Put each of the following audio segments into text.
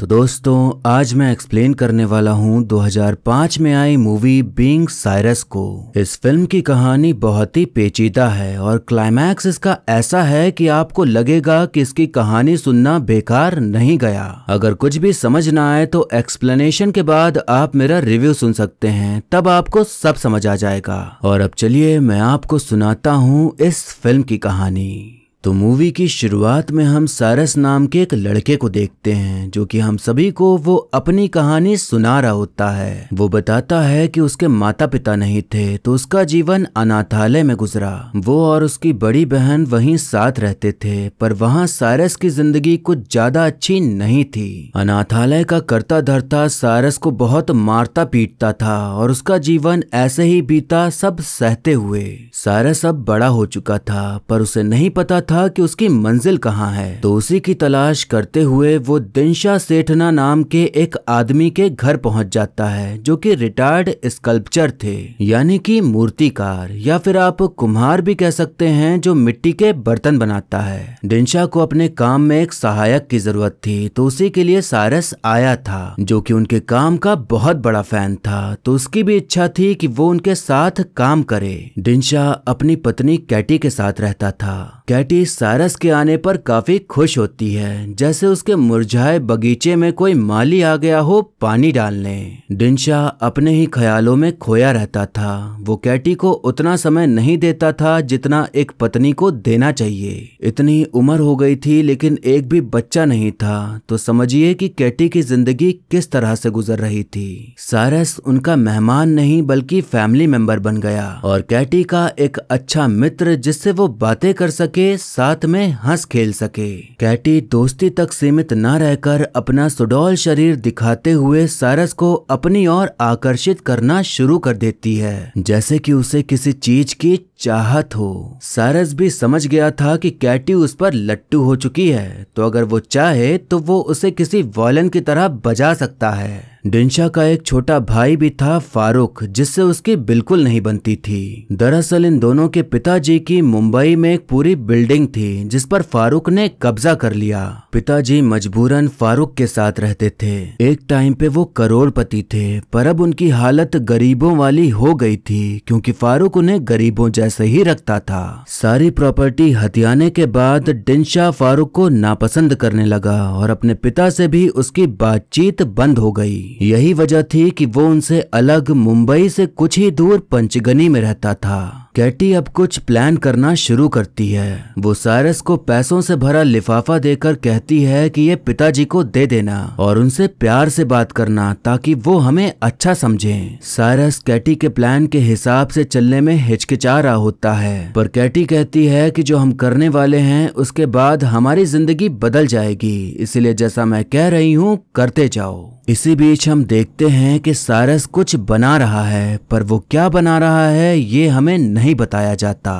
तो दोस्तों आज मैं एक्सप्लेन करने वाला हूं 2005 में आई मूवी बींग साइरस को इस फिल्म की कहानी बहुत ही पेचीदा है और क्लाइमैक्स इसका ऐसा है कि आपको लगेगा कि इसकी कहानी सुनना बेकार नहीं गया अगर कुछ भी समझ ना आए तो एक्सप्लेनेशन के बाद आप मेरा रिव्यू सुन सकते हैं तब आपको सब समझ आ जाएगा और अब चलिए मैं आपको सुनाता हूँ इस फिल्म की कहानी तो मूवी की शुरुआत में हम सारस नाम के एक लड़के को देखते हैं जो कि हम सभी को वो अपनी कहानी सुना रहा होता है वो बताता है कि उसके माता पिता नहीं थे तो उसका जीवन अनाथालय में गुजरा वो और उसकी बड़ी बहन वहीं साथ रहते थे पर वहाँ सारस की जिंदगी कुछ ज्यादा अच्छी नहीं थी अनाथालय का करता धरता सारस को बहुत मारता पीटता था और उसका जीवन ऐसे ही बीता सब सहते हुए सारस अब बड़ा हो चुका था पर उसे नहीं पता था कि उसकी मंजिल कहाँ है तो उसी की तलाश करते हुए वो दिनशा सेठना नाम के एक आदमी के घर पहुंच जाता है जो कि रिटायर्ड स्कल्पचर थे यानी कि मूर्तिकार या फिर आप कुम्हार भी कह सकते हैं जो मिट्टी के बर्तन बनाता है दिनशा को अपने काम में एक सहायक की जरूरत थी तो उसी के लिए सारस आया था जो कि उनके काम का बहुत बड़ा फैन था तो उसकी भी इच्छा थी कि वो उनके साथ काम करे दिनशा अपनी पत्नी कैटी के साथ रहता था कैटी लड़की सारस के आने पर काफी खुश होती है जैसे उसके मुरझाए बगीचे में कोई माली आ गया हो पानी डालने डिंशा अपने ही ख्यालों में खोया रहता था वो कैटी को उतना समय नहीं देता था जितना एक पत्नी को देना चाहिए इतनी उम्र हो गई थी लेकिन एक भी बच्चा नहीं था तो समझिए कि कैटी की जिंदगी किस तरह से गुजर रही थी सारस उनका मेहमान नहीं बल्कि फैमिली मेंबर बन गया और कैटी का एक अच्छा मित्र जिससे वो बातें कर सके साथ में हंस खेल सके कैटी दोस्ती तक सीमित न रहकर अपना सुडौल शरीर दिखाते हुए सारस को अपनी ओर आकर्षित करना शुरू कर देती है जैसे कि उसे किसी चीज की चाहत हो सारस भी समझ गया था कि कैटी उस पर लट्टू हो चुकी है तो अगर वो चाहे तो वो उसे किसी वॉयलन की तरह बजा सकता है डिंशा का एक छोटा भाई भी था फारूक जिससे उसकी बिल्कुल नहीं बनती थी दरअसल इन दोनों के पिताजी की मुंबई में एक पूरी बिल्डिंग थी जिस पर फारूक ने कब्जा कर लिया पिताजी मजबूरन फारूक के साथ रहते थे एक टाइम पे वो करोड़पति थे पर अब उनकी हालत गरीबों वाली हो गई थी क्योंकि फारूक उन्हें गरीबों जैसे ही रखता था सारी प्रॉपर्टी हथियाने के बाद डिंशा फारूक को नापसंद करने लगा और अपने पिता से भी उसकी बातचीत बंद हो गई यही वजह थी कि वो उनसे अलग मुंबई से कुछ ही दूर पंचगनी में रहता था कैटी अब कुछ प्लान करना शुरू करती है वो सायरस को पैसों से भरा लिफाफा देकर कहती है कि ये पिताजी को दे देना और उनसे प्यार से बात करना ताकि वो हमें अच्छा समझे साइरस कैटी के प्लान के हिसाब से चलने में हिचकिचा रहा होता है पर कैटी कहती है कि जो हम करने वाले हैं उसके बाद हमारी जिंदगी बदल जाएगी इसलिए जैसा मैं कह रही हूँ करते जाओ इसी बीच हम देखते हैं कि सारस कुछ बना रहा है पर वो क्या बना रहा है ये हमें नहीं नहीं बताया जाता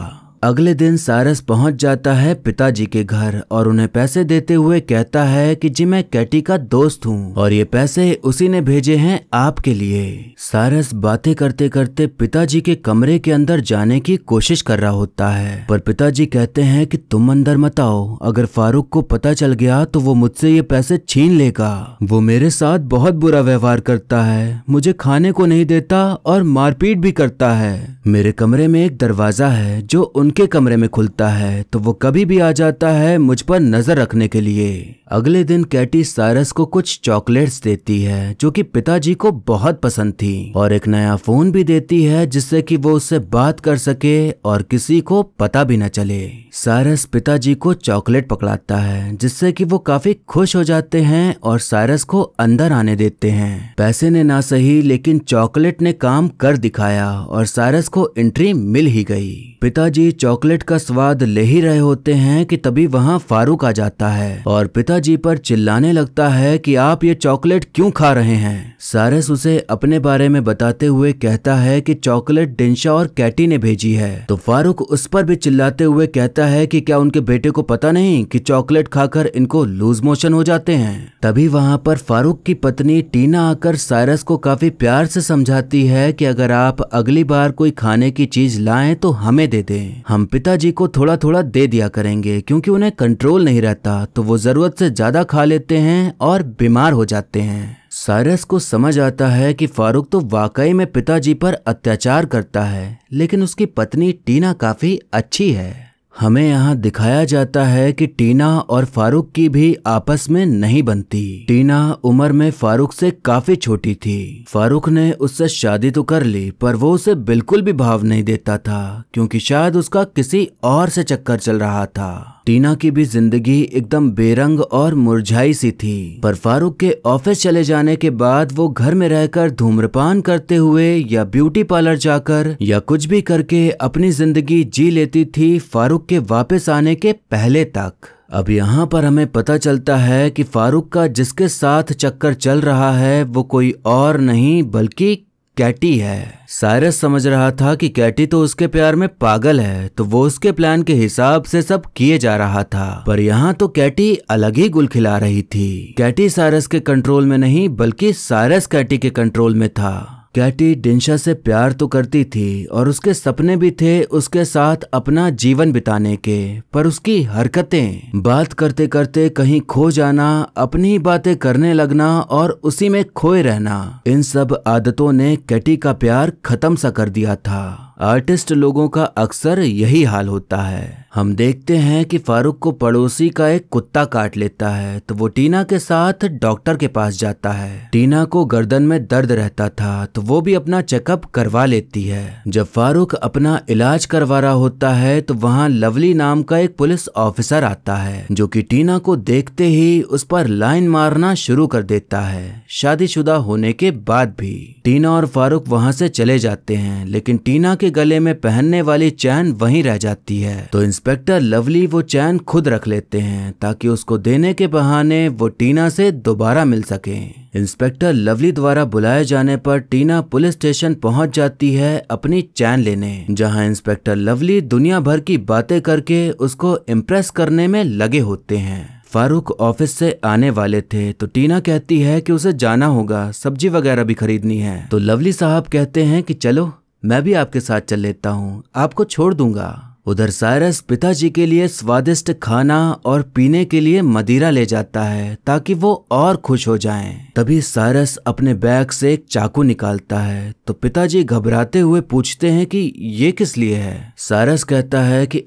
अगले दिन सारस पहुंच जाता है पिताजी के घर और उन्हें पैसे देते हुए कहता है कि जी मैं कैटी का दोस्त हूँ और ये पैसे उसी ने भेजे हैं आपके लिए सारस बातें करते करते पिताजी के कमरे के अंदर जाने की कोशिश कर रहा होता है पर पिताजी कहते हैं कि तुम अंदर मत आओ अगर फारूक को पता चल गया तो वो मुझसे ये पैसे छीन लेगा वो मेरे साथ बहुत बुरा व्यवहार करता है मुझे खाने को नहीं देता और मारपीट भी करता है मेरे कमरे में एक दरवाजा है जो उन उनके कमरे में खुलता है तो वो कभी भी आ जाता है मुझ पर नजर रखने के लिए अगले दिन कैटी सायरस को कुछ चॉकलेट्स देती है जो कि पिताजी को बहुत पसंद थी और एक नया फोन भी देती है जिससे कि वो उससे बात कर सके और किसी को पता भी न चले सायरस पिताजी को चॉकलेट पकड़ाता है जिससे कि वो काफी खुश हो जाते हैं और सायरस को अंदर आने देते हैं पैसे ने ना सही लेकिन चॉकलेट ने काम कर दिखाया और सायरस को एंट्री मिल ही गई पिताजी चॉकलेट का स्वाद ले ही रहे होते हैं कि तभी वहाँ फारूक आ जाता है और पिताजी पर चिल्लाने लगता है कि आप ये चॉकलेट क्यों खा रहे हैं सारस उसे अपने बारे में बताते हुए कहता है कि चॉकलेट डिंशा और कैटी ने भेजी है तो फारूक उस पर भी चिल्लाते हुए कहता है कि क्या उनके बेटे को पता नहीं कि चॉकलेट खाकर इनको लूज मोशन हो जाते हैं तभी वहाँ पर फारूक की पत्नी टीना आकर सायरस को काफी प्यार से समझाती है कि अगर आप अगली बार कोई खाने की चीज लाएं तो हमें दे दें हम पिताजी को थोड़ा थोड़ा दे दिया करेंगे क्योंकि उन्हें कंट्रोल नहीं रहता तो वो ज़रूरत से ज़्यादा खा लेते हैं और बीमार हो जाते हैं सायरस को समझ आता है कि फारूक तो वाकई में पिताजी पर अत्याचार करता है लेकिन उसकी पत्नी टीना काफ़ी अच्छी है हमें यहाँ दिखाया जाता है कि टीना और फारूक की भी आपस में नहीं बनती टीना उम्र में फारूक से काफी छोटी थी फारूक ने उससे शादी तो कर ली पर वो उसे बिल्कुल भी भाव नहीं देता था क्योंकि शायद उसका किसी और से चक्कर चल रहा था टीना की भी जिंदगी एकदम बेरंग और मुरझाई सी थी पर फारूक के ऑफिस चले जाने के बाद वो घर में रहकर धूम्रपान करते हुए या ब्यूटी पार्लर जाकर या कुछ भी करके अपनी जिंदगी जी लेती थी फारूक के वापस आने के पहले तक अब यहाँ पर हमें पता चलता है कि फारूक का जिसके साथ चक्कर चल रहा है वो कोई और नहीं बल्कि कैटी है सायरस समझ रहा था कि कैटी तो उसके प्यार में पागल है तो वो उसके प्लान के हिसाब से सब किए जा रहा था पर यहाँ तो कैटी अलग ही गुल खिला रही थी कैटी साइरस के कंट्रोल में नहीं बल्कि सायरस कैटी के कंट्रोल में था कैटी डिंशा से प्यार तो करती थी और उसके सपने भी थे उसके साथ अपना जीवन बिताने के पर उसकी हरकतें बात करते करते कहीं खो जाना अपनी बातें करने लगना और उसी में खोए रहना इन सब आदतों ने कैटी का प्यार खत्म सा कर दिया था आर्टिस्ट लोगों का अक्सर यही हाल होता है हम देखते हैं कि फारूक को पड़ोसी का एक कुत्ता काट लेता है तो वो टीना के साथ डॉक्टर के पास जाता है टीना को गर्दन में दर्द रहता था तो वो भी अपना चेकअप करवा लेती है जब फारूक अपना इलाज करवा रहा होता है तो वहाँ लवली नाम का एक पुलिस ऑफिसर आता है जो की टीना को देखते ही उस पर लाइन मारना शुरू कर देता है शादीशुदा होने के बाद भी टीना और फारूक वहाँ से चले जाते हैं लेकिन टीना के गले में पहनने वाली चैन वहीं रह जाती है तो इंस्पेक्टर लवली वो चैन खुद रख लेते हैं ताकि उसको देने के बहाने वो टीना से दोबारा मिल सके इंस्पेक्टर लवली द्वारा बुलाए जाने पर टीना पुलिस स्टेशन पहुंच जाती है अपनी चैन लेने जहां इंस्पेक्टर लवली दुनिया भर की बातें करके उसको इम्प्रेस करने में लगे होते हैं फारूक ऑफिस से आने वाले थे तो टीना कहती है कि उसे जाना होगा सब्जी वगैरह भी खरीदनी है तो लवली साहब कहते हैं कि चलो मैं भी आपके साथ चल लेता हूँ आपको छोड़ दूंगा उधर सायरस पिताजी के लिए स्वादिष्ट खाना और पीने के लिए मदिरा ले जाता है ताकि वो और खुश हो जाएं। तभी सायरस अपने बैग से एक चाकू निकालता है तो पिताजी घबराते हुए पूछते हैं कि ये किस लिए है सायरस कहता है कि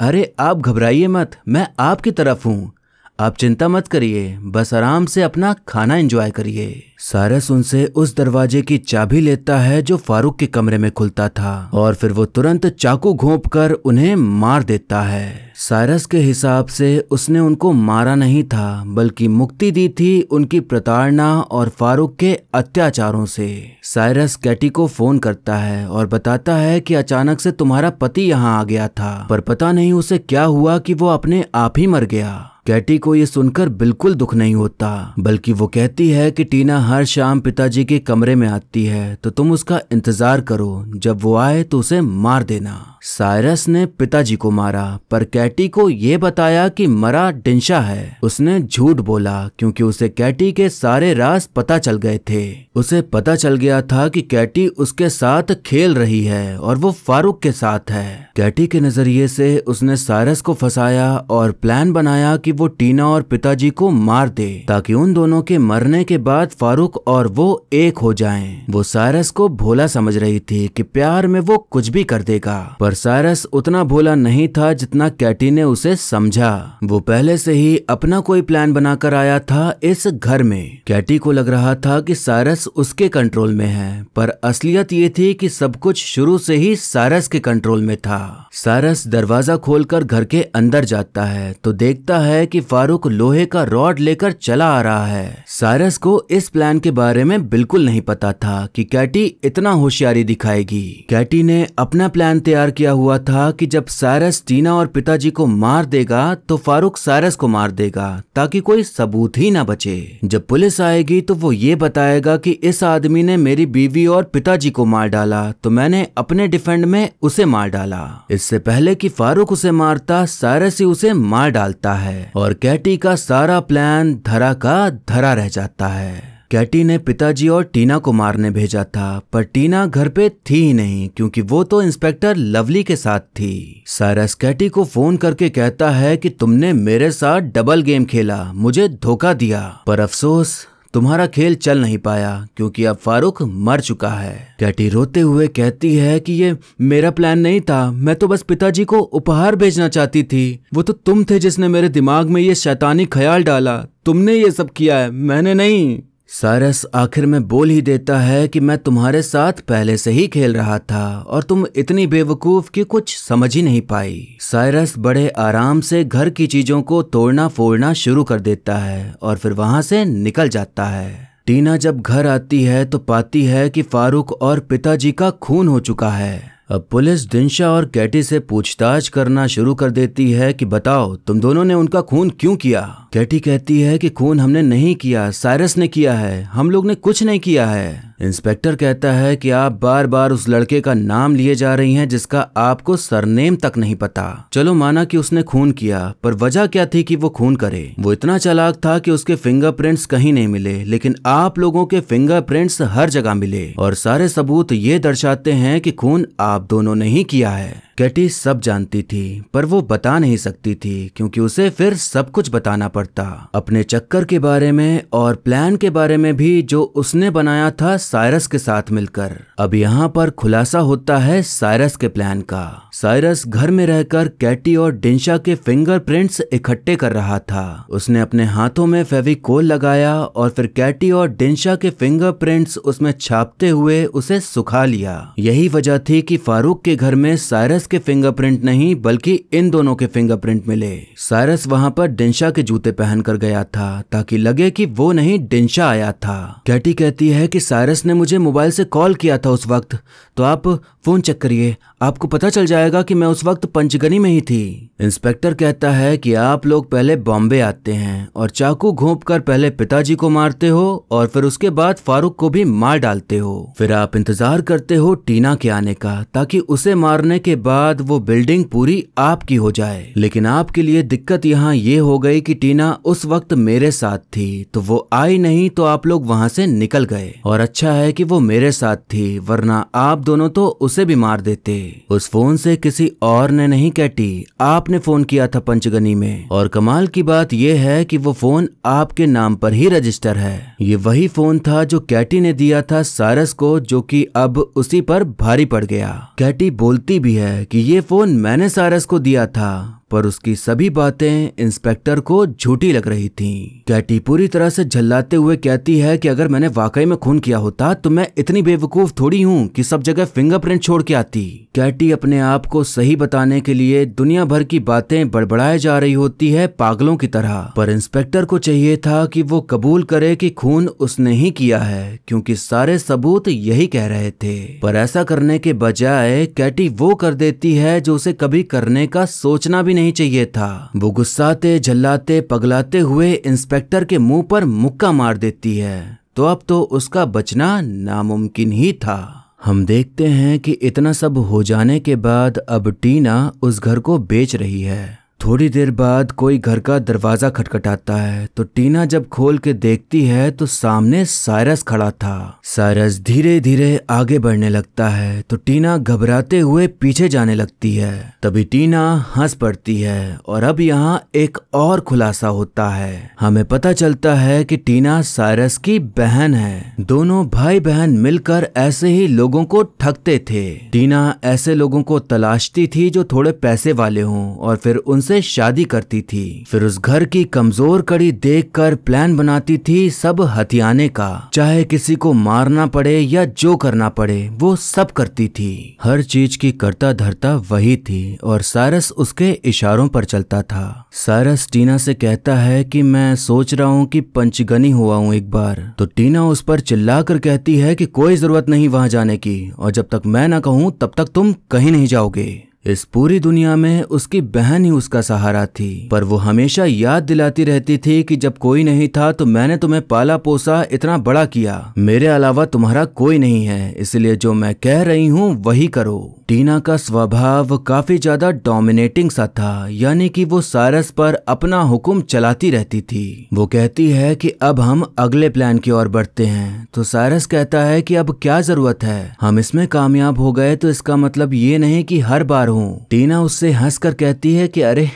अरे आप घबराइए मत मैं आपकी तरफ हूँ आप चिंता मत करिए बस आराम से अपना खाना एंजॉय करिए सारस उनसे उस दरवाजे की चाबी लेता है जो फारूक के कमरे में खुलता था और फिर वो तुरंत चाकू घोंप कर उन्हें मार देता है सारस के हिसाब से उसने उनको मारा नहीं था बल्कि मुक्ति दी थी उनकी प्रताड़ना और फारूक के अत्याचारों से सायरस कैटी को फोन करता है और बताता है कि अचानक से तुम्हारा पति यहाँ आ गया था पर पता नहीं उसे क्या हुआ कि वो अपने आप ही मर गया कैटी को यह सुनकर बिल्कुल दुख नहीं होता बल्कि वो कहती है कि टीना हर शाम पिताजी के कमरे में आती है तो तुम उसका इंतजार करो जब वो आए तो उसे मार देना साइरस ने पिताजी को मारा पर कैटी को यह बताया कि मरा डिंशा है उसने झूठ बोला क्योंकि उसे कैटी के सारे राज पता चल गए थे उसे पता चल गया था कि कैटी उसके साथ खेल रही है और वो फारूक के साथ है कैटी के नजरिए से उसने सारस को फंसाया और प्लान बनाया कि वो टीना और पिताजी को मार दे ताकि उन दोनों के मरने के बाद फारूक और वो एक हो जाएं। वो सारस को भोला समझ रही थी कि प्यार में वो कुछ भी कर देगा पर सारस उतना भोला नहीं था जितना कैटी ने उसे समझा वो पहले से ही अपना कोई प्लान बनाकर आया था इस घर में कैटी को लग रहा था कि सारस सारस उसके कंट्रोल में है पर असलियत ये थी कि सब कुछ शुरू से ही सारस के कंट्रोल में था सारस दरवाजा खोलकर घर के अंदर जाता है तो देखता है कि फारूक लोहे का रॉड लेकर चला आ रहा है सारस को इस प्लान के बारे में बिल्कुल नहीं पता था कि कैटी इतना होशियारी दिखाएगी कैटी ने अपना प्लान तैयार किया हुआ था कि जब सारस टीना और पिताजी को मार देगा तो फारूक सारस को मार देगा ताकि कोई सबूत ही ना बचे जब पुलिस आएगी तो वो ये बताएगा कि इस आदमी ने मेरी बीवी और पिताजी को मार डाला तो मैंने अपने डिफेंड में उसे मार डाला इससे पहले कि फारूक उसे मारता सारस ही उसे मार डालता है और कैटी का सारा प्लान धरा का धरा रह जाता है कैटी ने पिताजी और टीना को मारने भेजा था पर टीना घर पे थी ही नहीं क्योंकि वो तो इंस्पेक्टर लवली के साथ थी सारस कैटी को फोन करके कहता है कि तुमने मेरे साथ डबल गेम खेला मुझे धोखा दिया पर अफसोस तुम्हारा खेल चल नहीं पाया क्योंकि अब फारूक मर चुका है कैटी रोते हुए कहती है कि ये मेरा प्लान नहीं था मैं तो बस पिताजी को उपहार भेजना चाहती थी वो तो तुम थे जिसने मेरे दिमाग में ये शैतानी ख्याल डाला तुमने ये सब किया है मैंने नहीं सारस आखिर में बोल ही देता है कि मैं तुम्हारे साथ पहले से ही खेल रहा था और तुम इतनी बेवकूफ की कुछ समझ ही नहीं पाई सायरस बड़े आराम से घर की चीजों को तोड़ना फोड़ना शुरू कर देता है और फिर वहां से निकल जाता है टीना जब घर आती है तो पाती है कि फारूक और पिताजी का खून हो चुका है अब पुलिस दिनशा और कैटी से पूछताछ करना शुरू कर देती है कि बताओ तुम दोनों ने उनका खून क्यों किया कैटी कहती है कि खून हमने नहीं किया साइरस ने किया है हम लोग ने कुछ नहीं किया है इंस्पेक्टर कहता है कि आप बार बार उस लड़के का नाम लिए जा रही हैं जिसका आपको सरनेम तक नहीं पता चलो माना कि उसने खून किया पर वजह क्या थी कि वो खून करे वो इतना चालाक था कि उसके फिंगरप्रिंट्स कहीं नहीं मिले लेकिन आप लोगों के फिंगरप्रिंट्स हर जगह मिले और सारे सबूत ये दर्शाते हैं कि खून आप दोनों ने ही किया है कैटी सब जानती थी पर वो बता नहीं सकती थी क्योंकि उसे फिर सब कुछ बताना पड़ा पड़ता अपने चक्कर के बारे में और प्लान के बारे में भी जो उसने बनाया था साइरस के साथ मिलकर अब यहाँ पर खुलासा होता है साइरस के प्लान का साइरस घर में रहकर कैटी और डिंशा के फिंगरप्रिंट्स इकट्ठे कर रहा था उसने अपने हाथों में फेविकोल लगाया और फिर कैटी और डिंशा के फिंगरप्रिंट्स उसमें छापते हुए उसे सुखा लिया यही वजह थी कि फारूक के घर में साइरस के फिंगरप्रिंट नहीं बल्कि इन दोनों के फिंगरप्रिंट मिले साइरस वहां पर डिंशा के जूते पहनकर गया था ताकि लगे कि वो नहीं डिंशा आया था कैटी कहती है कि साइरस ने मुझे मोबाइल से कॉल किया था उस वक्त तो आप फोन चेक करिए आपको पता चल जाएगा कि मैं उस वक्त पंचगनी में ही थी इंस्पेक्टर कहता है कि आप लोग पहले बॉम्बे आते हैं और चाकू घोप कर पहले पिताजी को मारते हो और फिर उसके बाद फारूक को भी मार डालते हो फिर आप इंतजार करते हो टीना के आने का ताकि उसे मारने के बाद वो बिल्डिंग पूरी आपकी हो जाए लेकिन आपके लिए दिक्कत यहाँ ये हो गई की टीना मीना उस वक्त मेरे साथ थी तो वो आई नहीं तो आप लोग वहां से निकल गए और अच्छा है कि वो मेरे साथ थी वरना आप दोनों तो उसे भी मार देते उस फोन से किसी और ने नहीं कैटी आपने फोन किया था पंचगनी में और कमाल की बात यह है कि वो फोन आपके नाम पर ही रजिस्टर है ये वही फोन था जो कैटी ने दिया था सारस को जो कि अब उसी पर भारी पड़ गया कैटी बोलती भी है कि ये फोन मैंने सारस को दिया था पर उसकी सभी बातें इंस्पेक्टर को झूठी लग रही थीं। कैटी पूरी तरह से झल्लाते हुए कहती है कि अगर मैंने वाकई में खून किया होता तो मैं इतनी बेवकूफ थोड़ी हूँ कि सब जगह फिंगरप्रिंट छोड़ के आती कैटी अपने आप को सही बताने के लिए दुनिया भर की बातें बड़बड़ाए जा रही होती है पागलों की तरह पर इंस्पेक्टर को चाहिए था कि वो कबूल करे कि खून उसने ही किया है क्योंकि सारे सबूत यही कह रहे थे पर ऐसा करने के बजाय कैटी वो कर देती है जो उसे कभी करने का सोचना भी भी नहीं चाहिए था वो गुस्साते झल्लाते पगलाते हुए इंस्पेक्टर के मुंह पर मुक्का मार देती है तो अब तो उसका बचना नामुमकिन ही था हम देखते हैं कि इतना सब हो जाने के बाद अब टीना उस घर को बेच रही है थोड़ी देर बाद कोई घर का दरवाज़ा खटखटाता है तो टीना जब खोल के देखती है तो सामने सायरस खड़ा था सायरस धीरे धीरे आगे बढ़ने लगता है तो टीना घबराते हुए पीछे जाने लगती है तभी टीना हंस पड़ती है और अब यहाँ एक और खुलासा होता है हमें पता चलता है कि टीना सायरस की बहन है दोनों भाई बहन मिलकर ऐसे ही लोगों को ठगते थे टीना ऐसे लोगों को तलाशती थी जो थोड़े पैसे वाले हों और फिर उनसे उससे शादी करती थी फिर उस घर की कमजोर कड़ी देखकर प्लान बनाती थी सब हथियाने का चाहे किसी को मारना पड़े या जो करना पड़े वो सब करती थी हर चीज की करता धरता वही थी और सारस उसके इशारों पर चलता था सारस टीना से कहता है कि मैं सोच रहा हूँ कि पंचगनी हुआ हूँ एक बार तो टीना उस पर चिल्ला कर कहती है कि कोई जरूरत नहीं वहां जाने की और जब तक मैं ना कहूँ तब तक तुम कहीं नहीं जाओगे इस पूरी दुनिया में उसकी बहन ही उसका सहारा थी पर वो हमेशा याद दिलाती रहती थी कि जब कोई नहीं था तो मैंने तुम्हें पाला पोसा इतना बड़ा किया मेरे अलावा तुम्हारा कोई नहीं है इसलिए जो मैं कह रही हूँ वही करो टीना का स्वभाव काफी ज्यादा डोमिनेटिंग सा था यानी कि वो सारस पर अपना हुक्म चलाती रहती थी वो कहती है कि अब हम अगले प्लान की ओर बढ़ते हैं तो सारस कहता है कि अब क्या जरूरत है हम इसमें कामयाब हो गए तो इसका मतलब ये नहीं कि हर बार हूँ टीना उससे हंसकर कहती है कि अरे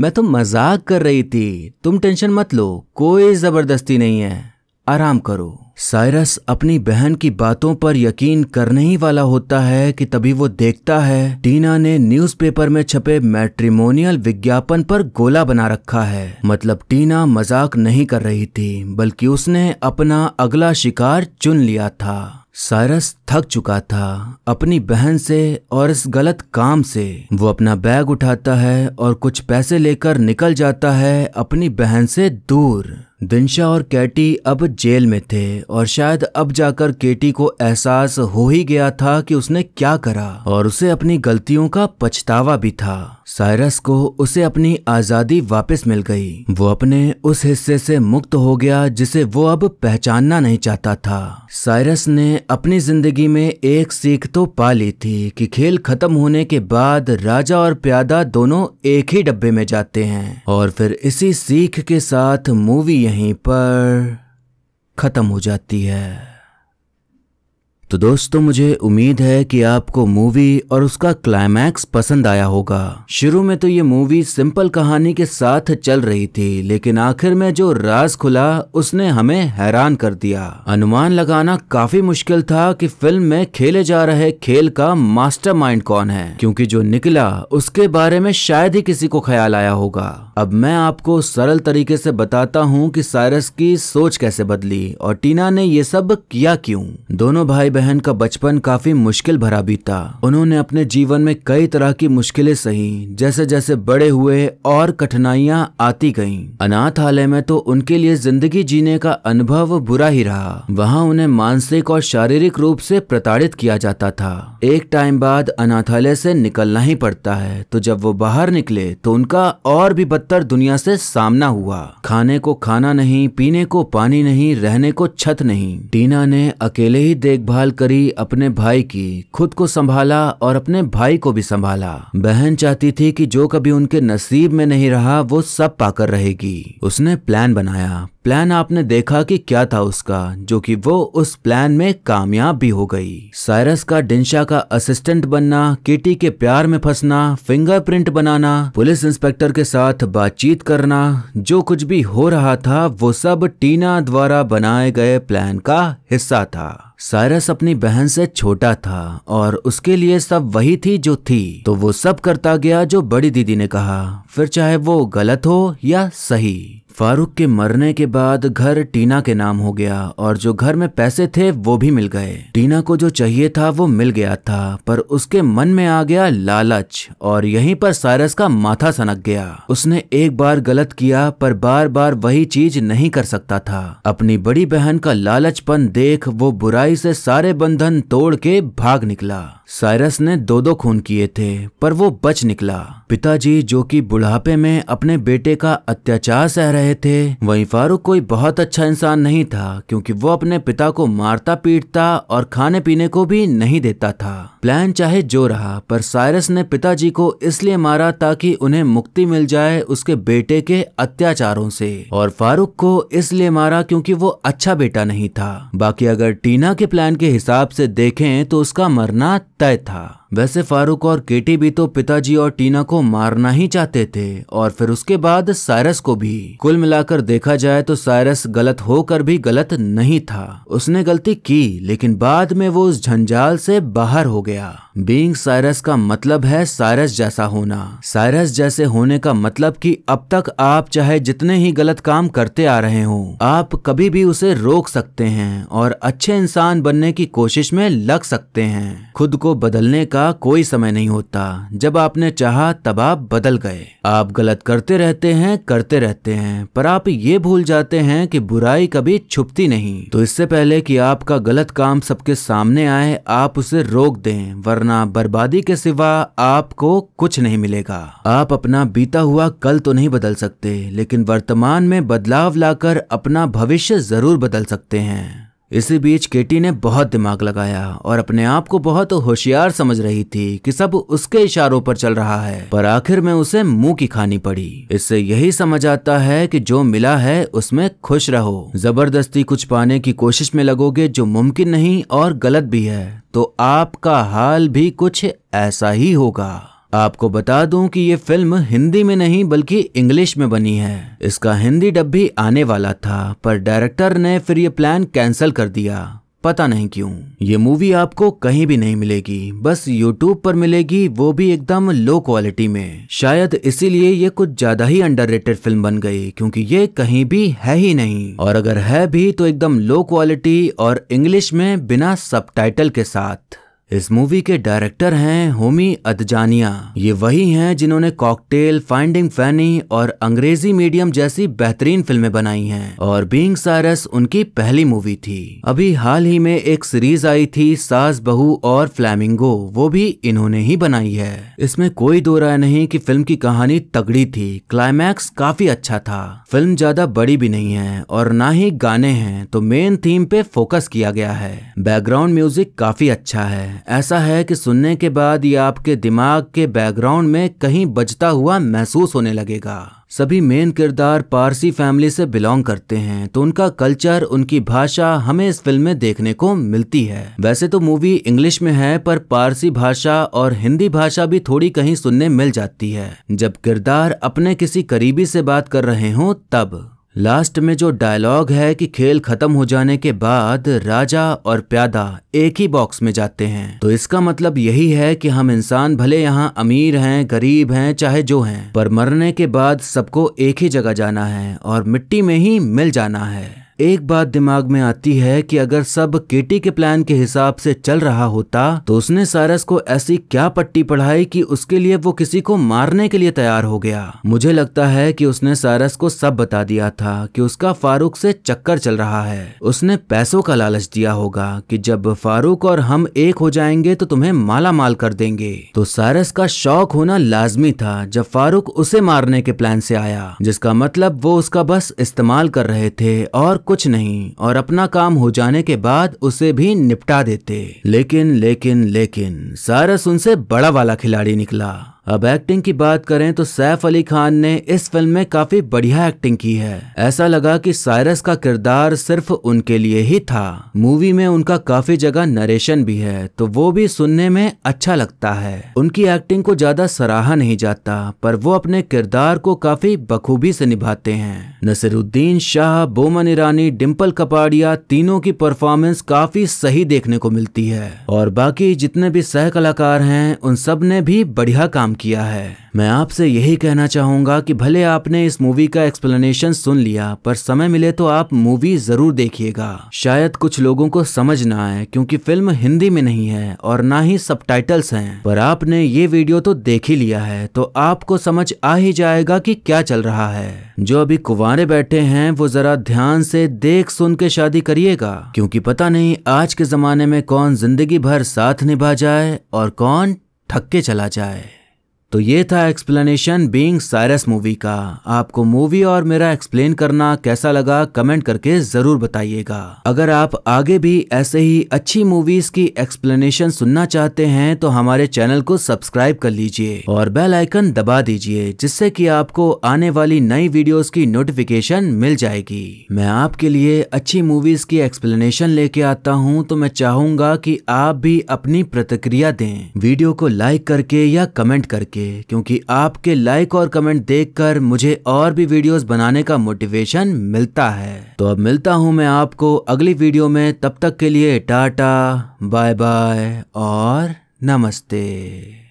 मैं तो मजाक कर रही थी तुम टेंशन मत लो कोई जबरदस्ती नहीं है आराम करो साइरस अपनी बहन की बातों पर यकीन करने ही वाला होता है कि तभी वो देखता है टीना ने न्यूज़पेपर में छपे मैट्रिमोनियल विज्ञापन पर गोला बना रखा है मतलब टीना मजाक नहीं कर रही थी बल्कि उसने अपना अगला शिकार चुन लिया था साइरस थक चुका था अपनी बहन से और इस गलत काम से वो अपना बैग उठाता है और कुछ पैसे लेकर निकल जाता है अपनी बहन से दूर दिनशा और कैटी अब जेल में थे और शायद अब जाकर केटी को एहसास हो ही गया था कि उसने क्या करा और उसे अपनी गलतियों का पछतावा भी था साइरस को उसे अपनी आजादी वापस मिल गई वो अपने उस हिस्से से मुक्त हो गया जिसे वो अब पहचानना नहीं चाहता था साइरस ने अपनी जिंदगी में एक सीख तो पा ली थी कि खेल खत्म होने के बाद राजा और प्यादा दोनों एक ही डब्बे में जाते हैं और फिर इसी सीख के साथ मूवी यहीं पर ख़त्म हो जाती है तो दोस्तों मुझे उम्मीद है कि आपको मूवी और उसका क्लाइमैक्स पसंद आया होगा शुरू में तो ये मूवी सिंपल कहानी के साथ चल रही थी लेकिन आखिर में जो राज खुला उसने हमें हैरान कर दिया अनुमान लगाना काफी मुश्किल था कि फिल्म में खेले जा रहे खेल का मास्टरमाइंड कौन है क्योंकि जो निकला उसके बारे में शायद ही किसी को ख्याल आया होगा अब मैं आपको सरल तरीके से बताता हूँ कि साइरस की सोच कैसे बदली और टीना ने ये सब किया क्यों दोनों भाई बहन का बचपन काफी मुश्किल भरा बीता उन्होंने अपने जीवन में कई तरह की मुश्किलें सही जैसे जैसे बड़े हुए और कठिनाइयां आती गईं। अनाथालय में तो उनके लिए जिंदगी जीने का अनुभव बुरा ही रहा वहाँ उन्हें मानसिक और शारीरिक रूप से प्रताड़ित किया जाता था एक टाइम बाद अनाथालय से निकलना ही पड़ता है तो जब वो बाहर निकले तो उनका और भी बदतर दुनिया से सामना हुआ खाने को खाना नहीं पीने को पानी नहीं रहने को छत नहीं टीना ने अकेले ही देखभाल देखभाल करी अपने भाई की खुद को संभाला और अपने भाई को भी संभाला बहन चाहती थी कि जो कभी उनके नसीब में नहीं रहा वो सब पाकर रहेगी उसने प्लान बनाया प्लान आपने देखा कि क्या था उसका जो कि वो उस प्लान में कामयाब भी हो गई साइरस का डिंशा का असिस्टेंट बनना किटी के प्यार में फंसना फिंगरप्रिंट बनाना पुलिस इंस्पेक्टर के साथ बातचीत करना जो कुछ भी हो रहा था वो सब टीना द्वारा बनाए गए प्लान का हिस्सा था साइरस अपनी बहन से छोटा था और उसके लिए सब वही थी जो थी तो वो सब करता गया जो बड़ी दीदी ने कहा फिर चाहे वो गलत हो या सही फारूक के मरने के बाद घर टीना के नाम हो गया और जो घर में पैसे थे वो भी मिल गए टीना को जो चाहिए था वो मिल गया था पर उसके मन में आ गया लालच और यहीं पर सायरस का माथा सनक गया उसने एक बार गलत किया पर बार बार वही चीज नहीं कर सकता था अपनी बड़ी बहन का लालचपन देख वो बुराई से सारे बंधन तोड़ के भाग निकला सायरस ने दो दो खून किए थे पर वो बच निकला पिताजी जो कि बुढ़ापे में अपने बेटे का अत्याचार सह रहे थे वहीं फारूक कोई बहुत अच्छा इंसान नहीं था क्योंकि वो अपने पिता को मारता पीटता और खाने पीने को भी नहीं देता था प्लान चाहे जो रहा पर साइरस ने पिताजी को इसलिए मारा ताकि उन्हें मुक्ति मिल जाए उसके बेटे के अत्याचारों से और फारूक को इसलिए मारा क्योंकि वो अच्छा बेटा नहीं था बाकी अगर टीना के प्लान के हिसाब से देखें तो उसका मरना तय था वैसे फारूक और केटी भी तो पिताजी और टीना को मारना ही चाहते थे और फिर उसके बाद सायरस को भी कुल मिलाकर देखा जाए तो सायरस गलत होकर भी गलत नहीं था उसने गलती की लेकिन बाद में वो उस झंझाल से बाहर हो गया बींग साइरस का मतलब है साइरस जैसा होना साइरस जैसे होने का मतलब कि अब तक आप चाहे जितने ही गलत काम करते आ रहे हो आप कभी भी उसे रोक सकते हैं और अच्छे इंसान बनने की कोशिश में लग सकते हैं खुद को बदलने का कोई समय नहीं होता जब आपने चाह तब आप बदल गए आप गलत करते रहते हैं करते रहते हैं पर आप ये भूल जाते हैं कि बुराई कभी छुपती नहीं तो इससे पहले कि आपका गलत काम सबके सामने आए आप उसे रोक दें वरना वरना बर्बादी के सिवा आपको कुछ नहीं मिलेगा आप अपना बीता हुआ कल तो नहीं बदल सकते लेकिन वर्तमान में बदलाव लाकर अपना भविष्य जरूर बदल सकते हैं इसी बीच केटी ने बहुत दिमाग लगाया और अपने आप को बहुत होशियार समझ रही थी कि सब उसके इशारों पर चल रहा है पर आखिर में उसे मुंह की खानी पड़ी इससे यही समझ आता है कि जो मिला है उसमें खुश रहो जबरदस्ती कुछ पाने की कोशिश में लगोगे जो मुमकिन नहीं और गलत भी है तो आपका हाल भी कुछ ऐसा ही होगा आपको बता दूं कि ये फिल्म हिंदी में नहीं बल्कि इंग्लिश में बनी है इसका हिंदी डब भी आने वाला था पर डायरेक्टर ने फिर ये प्लान कैंसिल कर दिया पता नहीं क्यों ये मूवी आपको कहीं भी नहीं मिलेगी बस यूट्यूब पर मिलेगी वो भी एकदम लो क्वालिटी में शायद इसीलिए ये कुछ ज्यादा ही अंडर फिल्म बन गई क्योंकि ये कहीं भी है ही नहीं और अगर है भी तो एकदम लो क्वालिटी और इंग्लिश में बिना सब के साथ इस मूवी के डायरेक्टर हैं होमी अदजानिया ये वही हैं जिन्होंने कॉकटेल फाइंडिंग फैनी और अंग्रेजी मीडियम जैसी बेहतरीन फिल्में बनाई हैं और बींग सारस उनकी पहली मूवी थी अभी हाल ही में एक सीरीज आई थी सास बहू और फ्लैमिंगो वो भी इन्होंने ही बनाई है इसमें कोई दो राय नहीं की फिल्म की कहानी तगड़ी थी क्लाइमैक्स काफी अच्छा था फिल्म ज्यादा बड़ी भी नहीं है और ना ही गाने हैं तो मेन थीम पे फोकस किया गया है बैकग्राउंड म्यूजिक काफी अच्छा है ऐसा है कि सुनने के बाद ये आपके दिमाग के बैकग्राउंड में कहीं बजता हुआ महसूस होने लगेगा सभी मेन किरदार पारसी फैमिली से बिलोंग करते हैं तो उनका कल्चर उनकी भाषा हमें इस फिल्म में देखने को मिलती है वैसे तो मूवी इंग्लिश में है पर पारसी भाषा और हिंदी भाषा भी थोड़ी कहीं सुनने मिल जाती है जब किरदार अपने किसी करीबी से बात कर रहे हों तब लास्ट में जो डायलॉग है कि खेल खत्म हो जाने के बाद राजा और प्यादा एक ही बॉक्स में जाते हैं तो इसका मतलब यही है कि हम इंसान भले यहाँ अमीर हैं गरीब हैं चाहे जो हैं पर मरने के बाद सबको एक ही जगह जाना है और मिट्टी में ही मिल जाना है एक बात दिमाग में आती है कि अगर सब केटी के प्लान के हिसाब से चल रहा होता तो उसने सारस को ऐसी क्या पट्टी पढ़ाई कि उसके लिए वो किसी को मारने के लिए तैयार हो गया मुझे लगता है कि उसने सारस को सब बता दिया था कि उसका फारूक से चक्कर चल रहा है उसने पैसों का लालच दिया होगा कि जब फारूक और हम एक हो जाएंगे तो तुम्हें माला माल कर देंगे तो सारस का शौक होना लाजमी था जब फारूक उसे मारने के प्लान से आया जिसका मतलब वो उसका बस इस्तेमाल कर रहे थे और कुछ नहीं और अपना काम हो जाने के बाद उसे भी निपटा देते लेकिन लेकिन लेकिन सारस उनसे बड़ा वाला खिलाड़ी निकला अब एक्टिंग की बात करें तो सैफ अली खान ने इस फिल्म में काफी बढ़िया एक्टिंग की है ऐसा लगा कि साइरस का किरदार सिर्फ उनके लिए ही था मूवी में उनका काफी जगह नरेशन भी है तो वो भी सुनने में अच्छा लगता है उनकी एक्टिंग को ज्यादा सराहा नहीं जाता पर वो अपने किरदार को काफी बखूबी से निभाते हैं नसरुद्दीन शाह बोमन ईरानी डिम्पल कपाड़िया तीनों की परफॉर्मेंस काफी सही देखने को मिलती है और बाकी जितने भी सह कलाकार हैं उन सब ने भी बढ़िया काम किया है मैं आपसे यही कहना चाहूंगा कि भले आपने इस मूवी का एक्सप्लेनेशन सुन लिया पर समय मिले तो आप मूवी जरूर देखिएगा शायद कुछ लोगों को समझ ना आए क्योंकि फिल्म हिंदी में नहीं है और ना ही सब टाइटल्स पर आपने ये वीडियो तो देख ही लिया है तो आपको समझ आ ही जाएगा की क्या चल रहा है जो अभी कुंवरे बैठे हैं वो जरा ध्यान से देख सुन के शादी करिएगा क्योंकि पता नहीं आज के जमाने में कौन जिंदगी भर साथ निभा जाए और कौन ठक्के चला जाए तो ये था एक्सप्लेनेशन बीइंग साइरस मूवी का आपको मूवी और मेरा एक्सप्लेन करना कैसा लगा कमेंट करके जरूर बताइएगा अगर आप आगे भी ऐसे ही अच्छी मूवीज की एक्सप्लेनेशन सुनना चाहते हैं तो हमारे चैनल को सब्सक्राइब कर लीजिए और बेल आइकन दबा दीजिए जिससे कि आपको आने वाली नई वीडियोस की नोटिफिकेशन मिल जाएगी मैं आपके लिए अच्छी मूवीज की एक्सप्लेनेशन लेके आता हूँ तो मैं चाहूंगा की आप भी अपनी प्रतिक्रिया दें वीडियो को लाइक करके या कमेंट करके करके क्योंकि आपके लाइक और कमेंट देखकर मुझे और भी वीडियोस बनाने का मोटिवेशन मिलता है तो अब मिलता हूं मैं आपको अगली वीडियो में तब तक के लिए टाटा बाय बाय और नमस्ते